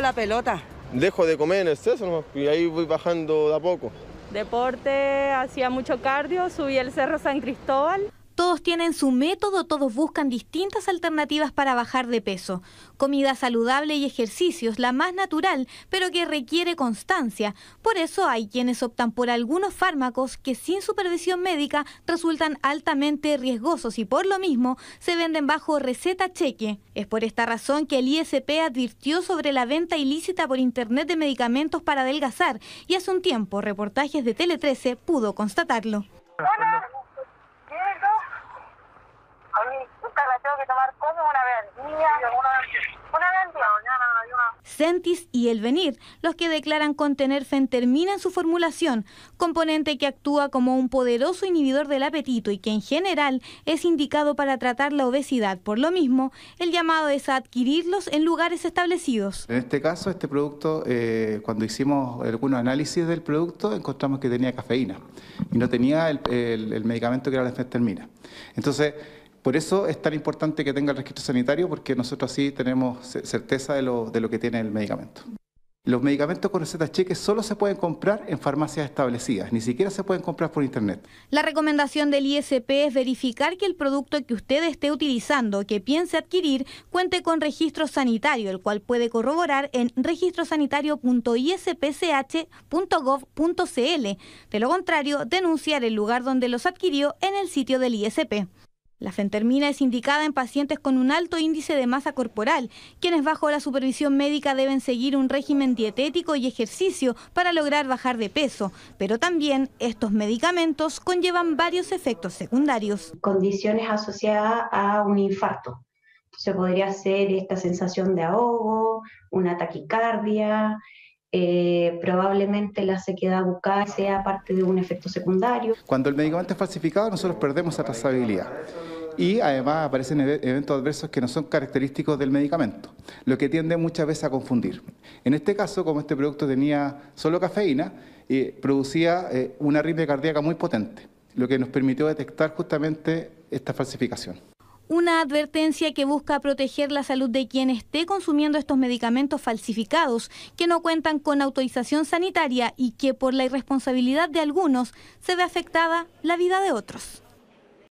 la pelota. Dejo de comer en el y ahí voy bajando de a poco. Deporte, hacía mucho cardio, subí el Cerro San Cristóbal. Todos tienen su método, todos buscan distintas alternativas para bajar de peso. Comida saludable y ejercicios, la más natural, pero que requiere constancia. Por eso hay quienes optan por algunos fármacos que sin supervisión médica resultan altamente riesgosos y por lo mismo se venden bajo receta cheque. Es por esta razón que el ISP advirtió sobre la venta ilícita por Internet de medicamentos para adelgazar y hace un tiempo reportajes de Tele 13 pudo constatarlo. Sentis y el Venir, los que declaran contener fentermina en su formulación, componente que actúa como un poderoso inhibidor del apetito y que en general es indicado para tratar la obesidad. Por lo mismo, el llamado es a adquirirlos en lugares establecidos. En este caso, este producto, eh, cuando hicimos algunos análisis del producto, encontramos que tenía cafeína y no tenía el, el medicamento que era la fentermina. Entonces, por eso es tan importante que tenga el registro sanitario, porque nosotros así tenemos certeza de lo, que tiene el medicamento. Los medicamentos con recetas cheques solo se pueden comprar en farmacias establecidas, ni siquiera se pueden comprar por internet. La recomendación del ISP es verificar que el producto que usted esté utilizando, que piense adquirir, cuente con registro sanitario, el cual puede corroborar en registrosanitario.ispch.gov.cl. De lo contrario, denunciar el lugar donde los adquirió en el sitio del ISP. La fentermina es indicada en pacientes con un alto índice de masa corporal, quienes bajo la supervisión médica deben seguir un régimen dietético y ejercicio para lograr bajar de peso, pero también estos medicamentos conllevan varios efectos secundarios. Condiciones asociadas a un infarto. Se podría ser esta sensación de ahogo, una taquicardia, eh, probablemente la sequedad bucal sea parte de un efecto secundario. Cuando el medicamento es falsificado, nosotros perdemos la trazabilidad y además aparecen eventos adversos que no son característicos del medicamento, lo que tiende muchas veces a confundir. En este caso, como este producto tenía solo cafeína, y eh, producía eh, una arritmia cardíaca muy potente, lo que nos permitió detectar justamente esta falsificación. Una advertencia que busca proteger la salud de quien esté consumiendo estos medicamentos falsificados, que no cuentan con autorización sanitaria y que por la irresponsabilidad de algunos se ve afectada la vida de otros.